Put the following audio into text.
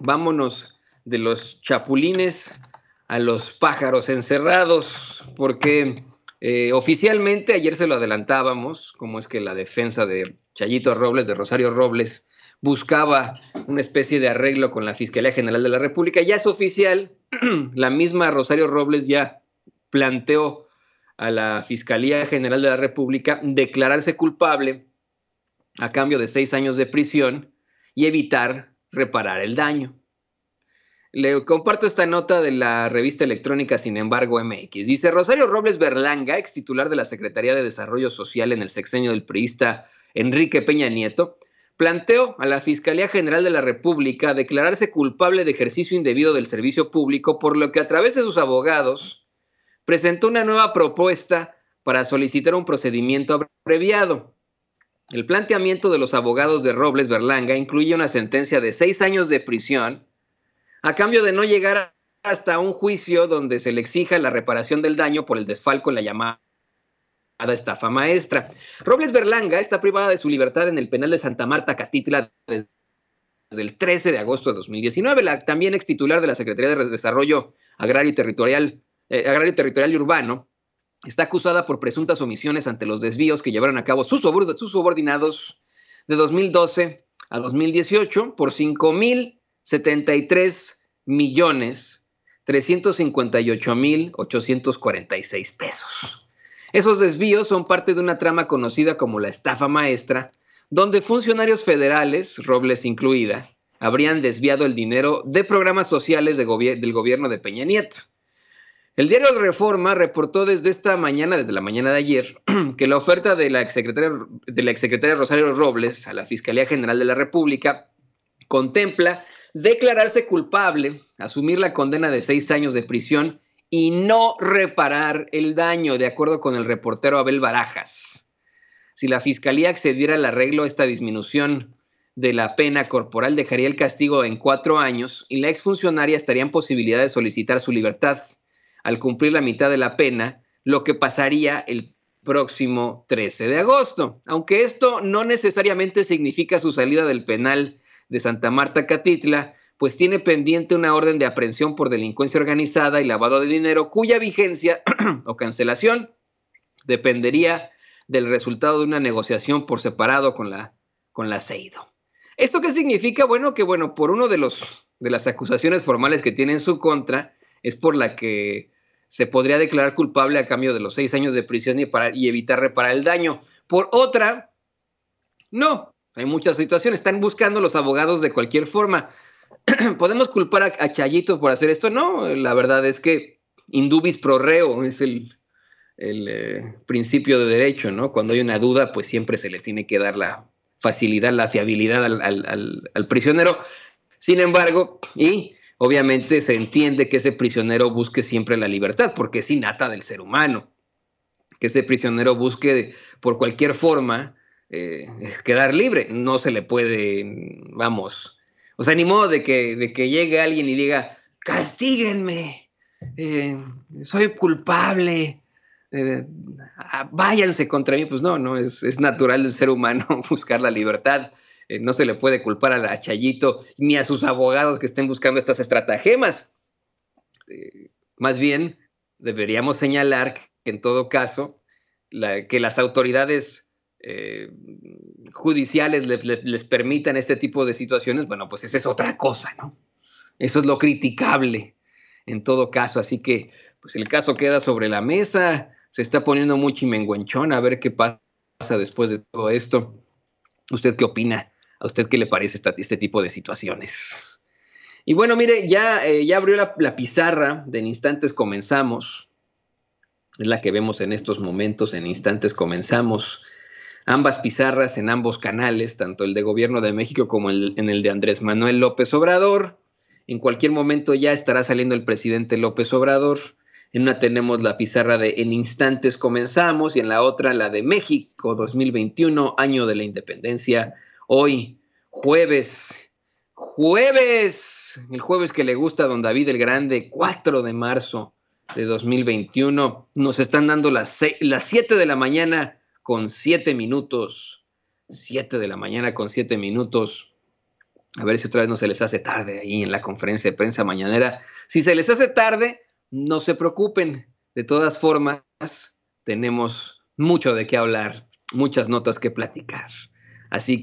vámonos de los chapulines a los pájaros encerrados, porque eh, oficialmente ayer se lo adelantábamos, como es que la defensa de Chayito Robles, de Rosario Robles, buscaba una especie de arreglo con la Fiscalía General de la República. Ya es oficial, la misma Rosario Robles ya planteó a la Fiscalía General de la República declararse culpable a cambio de seis años de prisión y evitar reparar el daño. Le comparto esta nota de la revista electrónica Sin embargo MX. Dice Rosario Robles Berlanga, ex titular de la Secretaría de Desarrollo Social en el sexenio del priista Enrique Peña Nieto, planteó a la Fiscalía General de la República declararse culpable de ejercicio indebido del servicio público, por lo que a través de sus abogados presentó una nueva propuesta para solicitar un procedimiento abreviado. El planteamiento de los abogados de Robles Berlanga incluye una sentencia de seis años de prisión a cambio de no llegar hasta un juicio donde se le exija la reparación del daño por el desfalco en la llamada estafa maestra. Robles Berlanga está privada de su libertad en el penal de Santa Marta Catitla desde el 13 de agosto de 2019. La también ex titular de la Secretaría de Desarrollo Agrario y Territorial, eh, Agrario Territorial y Urbano está acusada por presuntas omisiones ante los desvíos que llevaron a cabo sus subordinados de 2012 a 2018 por 5,073,358,846 millones pesos. Esos desvíos son parte de una trama conocida como la estafa maestra, donde funcionarios federales, Robles incluida, habrían desviado el dinero de programas sociales del gobierno de Peña Nieto. El diario Reforma reportó desde esta mañana, desde la mañana de ayer, que la oferta de la exsecretaria, de la exsecretaria Rosario Robles a la Fiscalía General de la República contempla declararse culpable, asumir la condena de seis años de prisión y no reparar el daño, de acuerdo con el reportero Abel Barajas. Si la Fiscalía accediera al arreglo, esta disminución de la pena corporal dejaría el castigo en cuatro años y la exfuncionaria estaría en posibilidad de solicitar su libertad al cumplir la mitad de la pena, lo que pasaría el próximo 13 de agosto. Aunque esto no necesariamente significa su salida del penal de Santa Marta Catitla, pues tiene pendiente una orden de aprehensión por delincuencia organizada y lavado de dinero cuya vigencia o cancelación dependería del resultado de una negociación por separado con la con la Seido. ¿Esto qué significa? Bueno, que bueno, por uno de los de las acusaciones formales que tiene en su contra es por la que se podría declarar culpable a cambio de los seis años de prisión y, para, evitar reparar el daño. Por otra, no, hay muchas situaciones, están buscando los abogados de cualquier forma. ¿Podemos culpar a, Chayito por hacer esto? No, la verdad es que indubis pro reo es el, eh, principio de derecho, ¿no? Cuando hay una duda, pues siempre se le tiene que dar la facilidad, la fiabilidad al, al prisionero. Sin embargo, y obviamente se entiende que ese prisionero busque siempre la libertad, porque es innata del ser humano, que ese prisionero busque por cualquier forma eh, quedar libre, no se le puede, vamos, o sea, ni modo de que, llegue alguien y diga, castíguenme, eh, soy culpable, eh, váyanse contra mí, pues no, no, es, es natural del ser humano buscar la libertad eh, no se le puede culpar a Chayito ni a sus abogados que estén buscando estas estratagemas. Eh, más bien, deberíamos señalar que en todo caso, que las autoridades eh, judiciales les permitan este tipo de situaciones, bueno, pues esa es otra cosa, ¿no? Eso es lo criticable en todo caso. Así que, pues el caso queda sobre la mesa, se está poniendo muy chimenguenchón, a ver qué pasa después de todo esto. ¿Usted qué opina? usted qué le parece este tipo de situaciones? Y bueno, mire, ya, eh, ya abrió la, pizarra de En Instantes Comenzamos. Es la que vemos en estos momentos, en Instantes Comenzamos. Ambas pizarras en ambos canales, tanto el de Gobierno de México como el, en el de Andrés Manuel López Obrador. En cualquier momento ya estará saliendo el presidente López Obrador. En una tenemos la pizarra de En Instantes Comenzamos y en la otra la de México 2021, año de la independencia hoy, jueves, jueves, el jueves que le gusta a don David el Grande, 4 de marzo de 2021. Nos están dando las, 7 de la mañana con 7 minutos. 7 de la mañana con 7 minutos. A ver si otra vez no se les hace tarde ahí en la conferencia de prensa mañanera. Si se les hace tarde, no se preocupen. De todas formas, tenemos mucho de qué hablar, muchas notas que platicar. Así que